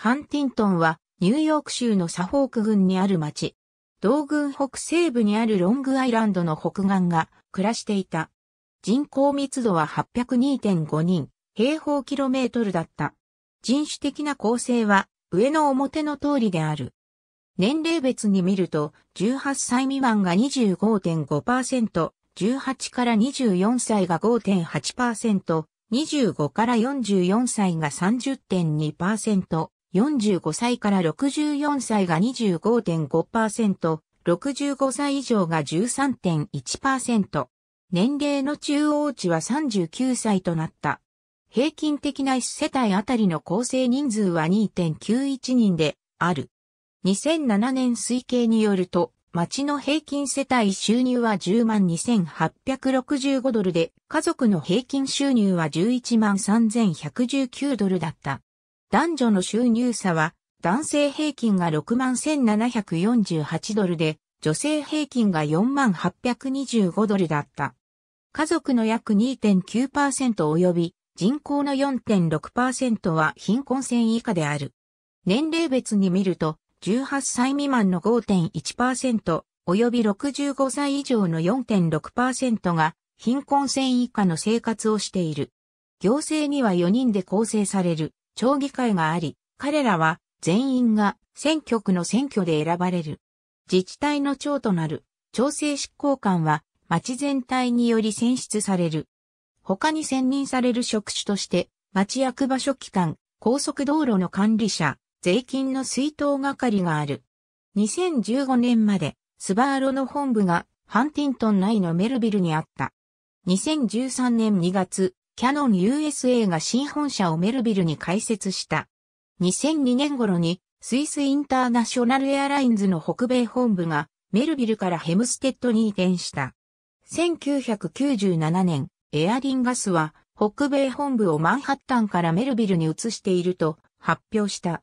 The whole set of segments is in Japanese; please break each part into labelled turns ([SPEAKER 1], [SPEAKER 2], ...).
[SPEAKER 1] ハンティントンはニューヨーク州のサフォーク郡にある町。同郡北西部にあるロングアイランドの北岸が暮らしていた。人口密度は802.5人、平方キロメートルだった。人種的な構成は上の表の通りである。年齢別に見ると、18歳未満が25.5%、18から24歳が5.8%、25から44歳が30.2%、45歳から64歳が25.5%、65歳以上が13.1%。年齢の中央値は39歳となった。平均的な1世帯あたりの構成人数は2.91人である。2007年推計によると、町の平均世帯収入は10万2865ドルで、家族の平均収入は11万3119ドルだった。男女の収入差は、男性平均が61,748ドルで、女性平均が48,825ドルだった。家族の約2.9%及び人口の4.6%は貧困線以下である。年齢別に見ると、18歳未満の5.1%及び65歳以上の4.6%が貧困線以下の生活をしている。行政には4人で構成される。町議会があり、彼らは全員が選挙区の選挙で選ばれる。自治体の長となる調整執行官は町全体により選出される。他に選任される職種として、町役場所機関、高速道路の管理者、税金の水筒係がある。2015年まで、スバーロの本部がハンティントン内のメルビルにあった。2013年2月、キャノン USA が新本社をメルビルに開設した。2002年頃にスイスインターナショナルエアラインズの北米本部がメルビルからヘムステッドに移転した。1997年、エアリンガスは北米本部をマンハッタンからメルビルに移していると発表した。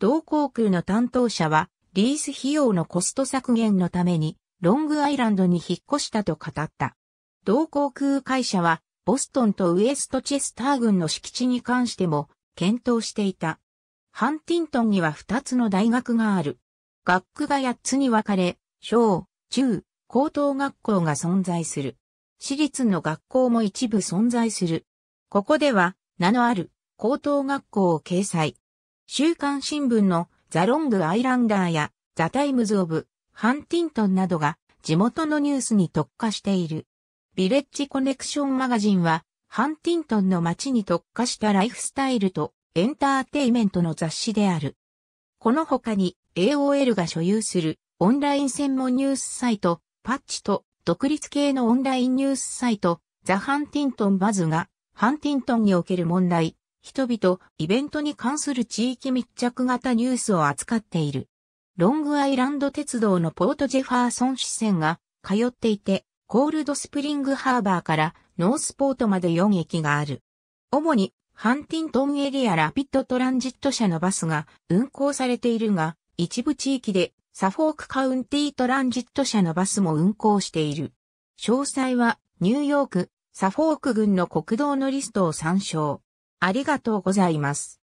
[SPEAKER 1] 同航空の担当者はリース費用のコスト削減のためにロングアイランドに引っ越したと語った。同航空会社はボストンとウエストチェスター軍の敷地に関しても検討していた。ハンティントンには2つの大学がある。学区が8つに分かれ、小、中、高等学校が存在する。私立の学校も一部存在する。ここでは、名のある高等学校を掲載。週刊新聞のザ・ロング・アイランダーやザ・タイムズ・オブ・ハンティントンなどが地元のニュースに特化している。ビレッジコネクションマガジンは、ハンティントンの街に特化したライフスタイルとエンターテイメントの雑誌である。この他に AOL が所有するオンライン専門ニュースサイト、パッチと独立系のオンラインニュースサイト、ザ・ハンティントン・バズが、ハンティントンにおける問題、人々、イベントに関する地域密着型ニュースを扱っている。ロングアイランド鉄道のポートジェファーソン支線が通っていて、コールドスプリングハーバーからノースポートまで4駅がある。主にハンティントンエリアラピッドトランジット車のバスが運行されているが、一部地域でサフォークカウンティトランジット車のバスも運行している。詳細はニューヨーク、サフォーク郡の国道のリストを参照。ありがとうございます。